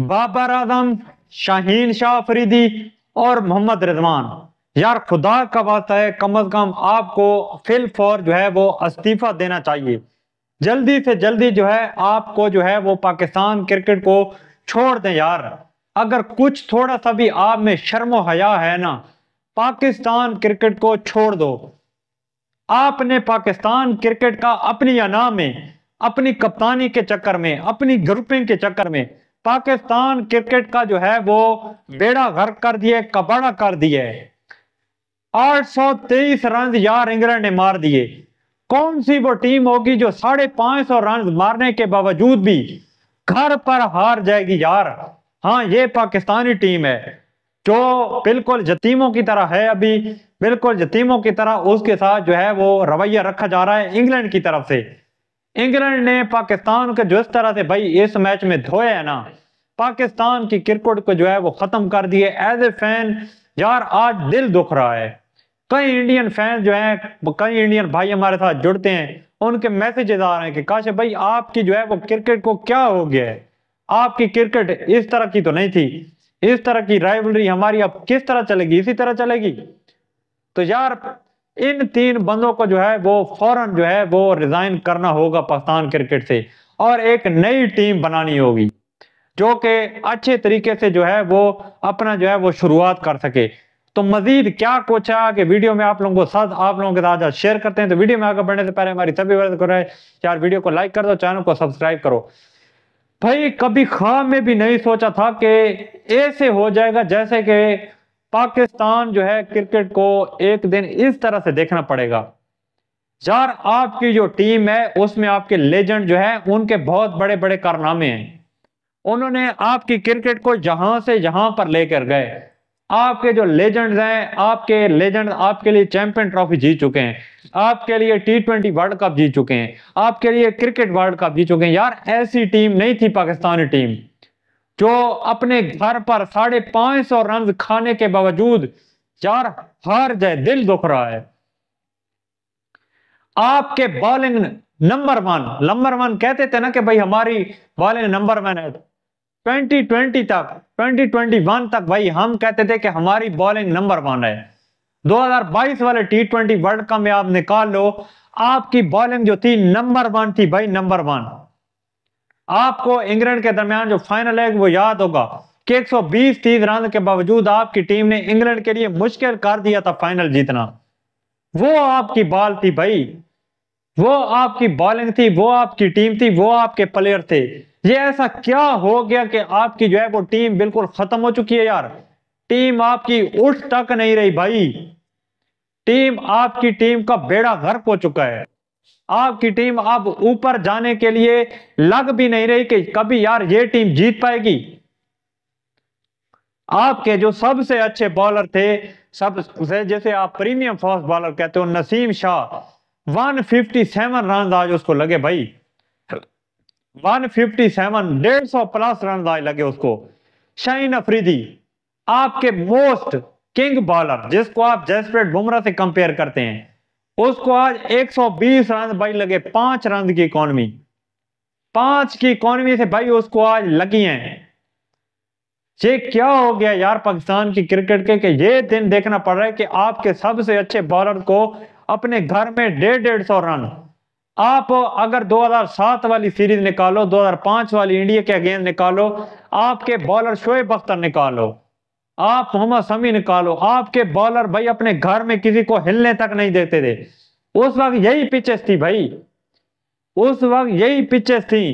बाबर आजम शाहीन शाह फरीदी और मोहम्मद रिजवान यार खुदा का बात है कम अज कम आपको फिल फॉर जो है वो इस्तीफा देना चाहिए जल्दी से जल्दी जो है आपको जो है वो पाकिस्तान क्रिकेट को छोड़ दें यार अगर कुछ थोड़ा सा भी आप में शर्म हया है ना पाकिस्तान क्रिकेट को छोड़ दो आपने पाकिस्तान क्रिकेट का अपनी अना में अपनी कप्तानी के चक्कर में अपनी ग्रुपिंग के चक्कर में पाकिस्तान क्रिकेट का जो है वो बेड़ा गर्क कर दिए कबाड़ा कर दिए 823 रन यार इंग्लैंड ने मार दिए कौन सी वो टीम होगी जो साढ़े पांच सौ रन मारने के बावजूद भी घर पर हार जाएगी यार हाँ ये पाकिस्तानी टीम है जो बिल्कुल जतीमों की तरह है अभी बिल्कुल जतीमों की तरह उसके साथ जो है वो रवैया रखा जा रहा है इंग्लैंड की तरफ से इंग्लैंड ने पाकिस्तान को जो इस तरह से भाई इस मैच में धोया है ना पाकिस्तान की क्रिकेट को जो है वो ख़त्म कर दिए एज ए फैन यार आज दिल दुख रहा है कई इंडियन फैन जो हैं कई इंडियन भाई हमारे साथ जुड़ते हैं उनके मैसेजेस आ रहे हैं कि काश भाई आपकी जो है वो क्रिकेट को क्या हो गया है आपकी क्रिकेट इस तरह की तो नहीं थी इस तरह की राइवलरी हमारी अब किस तरह चलेगी इसी तरह चलेगी तो यार इन तीन बंदों को जो है वो फौरन जो है वो रिजाइन करना होगा पाकिस्तान क्रिकेट से और एक नई टीम बनानी होगी जो कि अच्छे तरीके से जो है वो अपना जो है वो शुरुआत कर सके तो मजीद क्या कुछ है कि वीडियो में आप लोगों को साथ आप लोगों के साथ आज शेयर करते हैं तो वीडियो में आगे बढ़ने से पहले हमारी सभी मदद कर रहे हैं यार वीडियो को लाइक कर दो चैनल को सब्सक्राइब करो भाई कभी ख्वाब में भी नहीं सोचा था कि ऐसे हो जाएगा जैसे कि पाकिस्तान जो है क्रिकेट को एक दिन इस तरह से देखना पड़ेगा यार आपकी जो टीम है उसमें आपके लेजेंड जो है उनके बहुत बड़े बड़े कारनामे हैं उन्होंने आपकी क्रिकेट को जहां से जहां पर लेकर गए आपके जो लेजेंड्स हैं आपके लेजेंड आपके लिए चैंपियन ट्रॉफी जीत चुके हैं आपके लिए टी ट्वेंटी वर्ल्ड कप जीत चुके हैं आपके लिए क्रिकेट वर्ल्ड कप जीत चुके हैं यार ऐसी टीम नहीं थी पाकिस्तानी टीम जो अपने घर पर साढ़े पांच सौ रन खाने के बावजूद यार हार जाए दिल दुख रहा है आपके bowling number one number one कहते थे ना कि भाई हमारी बॉलिंग नंबर वन है 2020 तक 2021 तक भाई हम कहते थे कि हमारी बॉलिंग नंबर वन है 2022 वाले टी ट्वेंटी वर्ल्ड कप में आप निकाल लो आपकी बॉलिंग जो थी नंबर वन थी भाई नंबर वन आपको इंग्लैंड के दरमियान जो फाइनल है वो याद होगा कि 120 तीस रन के बावजूद आपकी टीम ने इंग्लैंड के लिए मुश्किल कर दिया था फाइनल जीतना वो आपकी बॉल थी भाई वो आपकी बॉलिंग थी वो आपकी टीम थी वो आपके प्लेयर थे ये ऐसा क्या हो गया कि आपकी जो है वो टीम बिल्कुल खत्म हो चुकी है यार टीम आपकी उठ तक नहीं रही भाई टीम आपकी टीम का बेड़ा गर्क हो चुका है आपकी टीम अब ऊपर जाने के लिए लग भी नहीं रही कि कभी यार ये टीम जीत पाएगी आपके जो सबसे अच्छे बॉलर थे सबसे जैसे आप प्रीमियम फास्ट बॉलर कहते हो नसीम शाह 157 रन आज उसको लगे भाई 157 डेढ़ सौ प्लस रन आज लगे उसको शाइन अफरीदी आपके मोस्ट किंग बॉलर जिसको आप जसप्रीत बुमराह से कंपेयर करते हैं उसको आज 120 रन भाई लगे पांच रन की इकोनॉमी पांच की इकोनॉमी से भाई उसको आज लगी है ये क्या हो गया यार पाकिस्तान की क्रिकेट के कि ये दिन देखना पड़ रहा है कि आपके सबसे अच्छे बॉलर को अपने घर में डेढ़ डेढ़ सौ रन आप अगर 2007 वाली सीरीज निकालो 2005 वाली इंडिया के अगेंस्ट निकालो आपके बॉलर शोएब अख्तर निकालो आप मोहम्मद शमी निकालो आपके बॉलर भाई अपने घर में किसी को हिलने तक नहीं देते थे उस वक्त यही पिचेस थी भाई उस वक्त यही पिचेस थी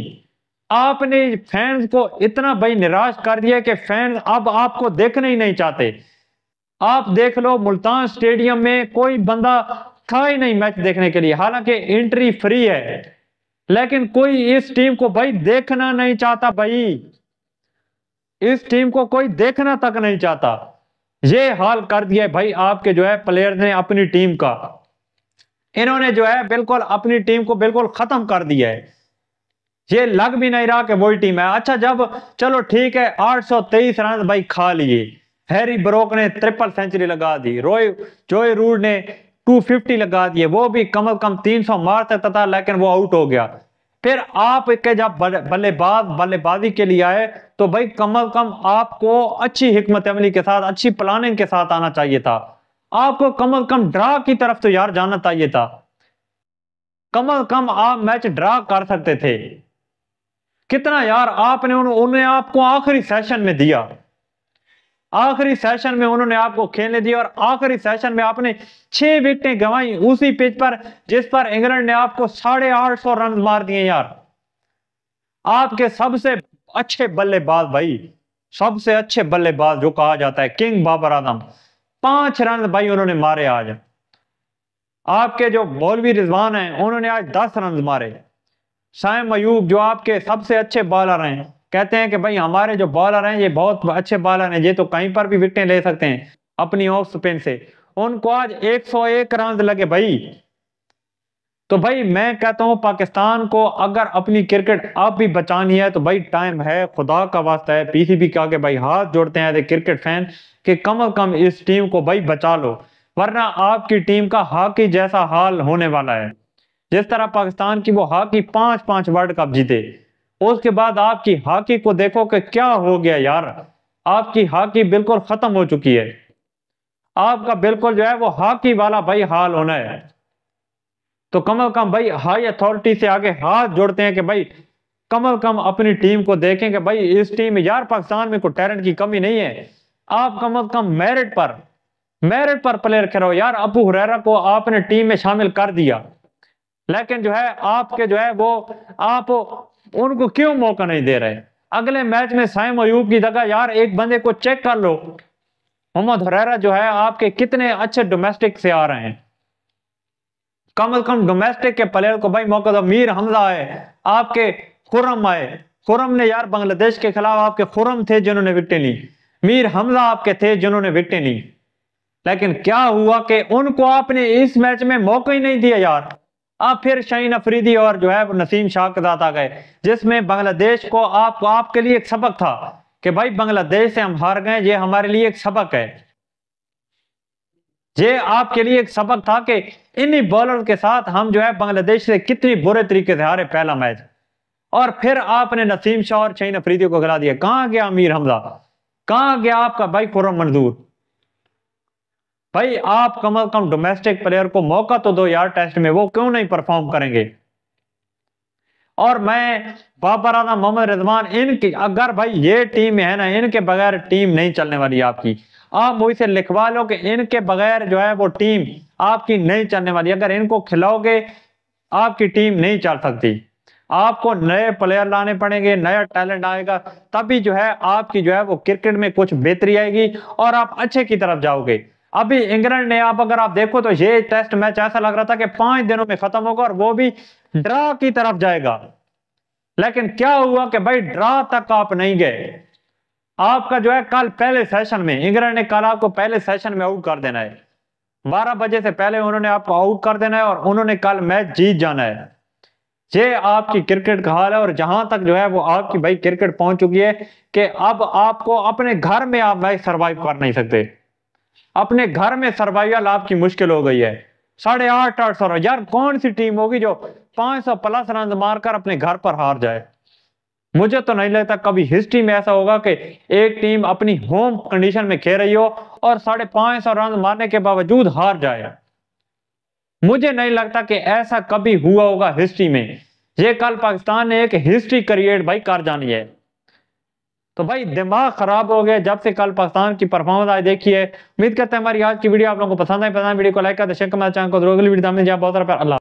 आपने फैंस को इतना भाई निराश कर दिया कि फैंस अब आपको देखने ही नहीं चाहते आप देख लो मुल्तान स्टेडियम में कोई बंदा था ही नहीं मैच देखने के लिए हालांकि एंट्री फ्री है लेकिन कोई इस टीम को भाई देखना नहीं चाहता भाई इस टीम को कोई देखना तक नहीं चाहता ये हाल कर दिया भाई आपके जो है प्लेयर ने अपनी टीम का इन्होंने जो है बिल्कुल अपनी टीम को बिल्कुल खत्म कर दिया है ये लग भी नहीं रहा कि वही टीम है अच्छा जब चलो ठीक है 823 रन भाई खा लिए हैरी ब्रोक ने ट्रिपल सेंचुरी लगा दी रोय जोय रूड ने 250 लगा दिए वो भी कम अज कम 300 मार सकता था लेकिन वो आउट हो गया फिर आप के जब बल्लेबाज बल्लेबाजी के लिए आए तो भाई कम अज कम आपको अच्छी हमत अमली के साथ अच्छी प्लानिंग के साथ आना चाहिए था आपको कम अज कम ड्रा की तरफ तो यार जाना चाहिए था कम अज कम आप मैच ड्रा कर सकते थे कितना यार आपने उन्हें आपको आखिरी सेशन में दिया आखिरी सेशन में उन्होंने आपको खेलने दिया और आखिरी सेशन में आपने छह विकेटें गंवाई उसी पिच पर जिस पर इंग्लैंड ने आपको साढ़े आठ सौ रन मार दिए यार आपके सबसे अच्छे बल्लेबाज भाई सबसे अच्छे बल्लेबाज जो कहा जाता है किंग बाबर आदम पांच रन भाई उन्होंने मारे आज आपके जो मौलवी रिजवान है उन्होंने आज दस रन मारे साइम मयूब जो आपके सबसे अच्छे बॉलर हैं कहते हैं कि भाई हमारे जो बॉलर हैं ये बहुत अच्छे बॉलर हैं ये तो कहीं पर भी विकटें ले सकते हैं अपनी ऑफ स्पिन से उनको आज 101 रन लगे भाई तो भाई मैं कहता हूं पाकिस्तान को अगर अपनी क्रिकेट अब भी बचानी है तो भाई टाइम है खुदा का वास्ता है पीसीबी के भाई हाथ जोड़ते हैं क्रिकेट फैन कि कम अज कम इस टीम को भाई बचा लो वरना आपकी टीम का हॉकी जैसा हाल होने वाला है जिस तरह पाकिस्तान की वो हॉकी पांच पांच वर्ल्ड कप जीते उसके बाद आपकी हॉकी को देखो कि क्या हो गया यार आपकी हॉकी बिल्कुल खत्म हो चुकी है आपका बिल्कुल जो है वो हॉकी वाला भाई हाल होना है तो कमल कम भाई हाई अथॉरिटी से आगे हाथ जोड़ते हैं कि भाई कमल कम अपनी टीम को देखें कि भाई इस टीम में यार पाकिस्तान में कोई टैलेंट की कमी नहीं है आप कम अज कम मेरिट पर मेरिट पर प्लेयर खेलो यार अपू हुरैरा को आपने टीम में शामिल कर दिया लेकिन जो है आपके जो है वो आप उनको क्यों मौका नहीं दे रहे अगले मैच में साइम अयूब की जगह यार एक बंदे को चेक कर लो मोहम्मद हरेरा जो है आपके कितने अच्छे डोमेस्टिक से आ रहे हैं कम अज कम डोमेस्टिक के प्लेयर को भाई मौका दो मीर हमजा आए आपके खुरम आए खुरम ने यार बांग्लादेश के खिलाफ आपके खुरम थे जिन्होंने विकटें ली मीर हमजा आपके थे जिन्होंने विकटें ली लेकिन क्या हुआ कि उनको आपने इस मैच में मौका ही नहीं दिया यार अब फिर शहीन अफरीदी और जो है नसीम शाह साथ आ गए जिसमें बांग्लादेश को आप आपके लिए एक सबक था कि भाई बांग्लादेश से हम हार गए ये हमारे लिए एक सबक है ये आपके लिए एक सबक था कि इन्हीं बॉलर के साथ हम जो है बांग्लादेश से कितनी बुरे तरीके से हारे पहला मैच और फिर आपने नसीम शाह और शहीन अफरीदी को गिरा दिया कहाँ गया अमीर हमला कहाँ गया आपका भाई खुर्रम मंजूर भाई आप कम अज कम डोमेस्टिक प्लेयर को मौका तो दो यार टेस्ट में वो क्यों नहीं परफॉर्म करेंगे और मैं बाबर आजम मोहम्मद रिजवान इनकी अगर भाई ये टीम है ना इनके बगैर टीम नहीं चलने वाली आपकी आप से लिखवा लो कि इनके बगैर जो है वो टीम आपकी नहीं चलने वाली अगर इनको खिलाओगे आपकी टीम नहीं चल सकती आपको नए प्लेयर लाने पड़ेंगे नया टैलेंट आएगा तभी जो है आपकी जो है वो क्रिकेट में कुछ बेहतरी आएगी और आप अच्छे की तरफ जाओगे अभी इंग्लैंड ने आप अगर आप देखो तो ये टेस्ट मैच ऐसा लग रहा था कि पांच दिनों में खत्म होगा और वो भी ड्रा की तरफ जाएगा लेकिन क्या हुआ कि भाई ड्रा तक आप नहीं गए आपका जो है कल पहले सेशन में इंग्लैंड ने कल आपको पहले सेशन में आउट कर देना है बारह बजे से पहले उन्होंने आपको आउट कर देना है और उन्होंने कल मैच जीत जाना है ये आपकी क्रिकेट का हाल है और जहां तक जो है वो आपकी भाई क्रिकेट पहुंच चुकी है कि अब आपको अपने घर में आप मैच सर्वाइव कर नहीं सकते अपने घर में सर्वाइवल आपकी मुश्किल हो गई है साढ़े आठ आठ सौ यार कौन सी टीम होगी जो पांच सौ प्लस रन मारकर अपने घर पर हार जाए मुझे तो नहीं लगता कभी हिस्ट्री में ऐसा होगा कि एक टीम अपनी होम कंडीशन में खेल रही हो और साढ़े पांच सौ रन मारने के बावजूद हार जाए मुझे नहीं लगता कि ऐसा कभी हुआ होगा हिस्ट्री में ये कल पाकिस्तान ने एक हिस्ट्री क्रिएट भाई कर जानी है तो भाई दिमाग खराब हो गया जब से कल पाकिस्तान की परफॉर्मेंस आज देखी है उम्मीद करते हैं हमारी आज की वीडियो आप लोगों को पसंद आई पसंद वीडियो को लाइक कर शेयर करना चाहिए को अगली वीडियो बहुत सारा प्यार अल्लाह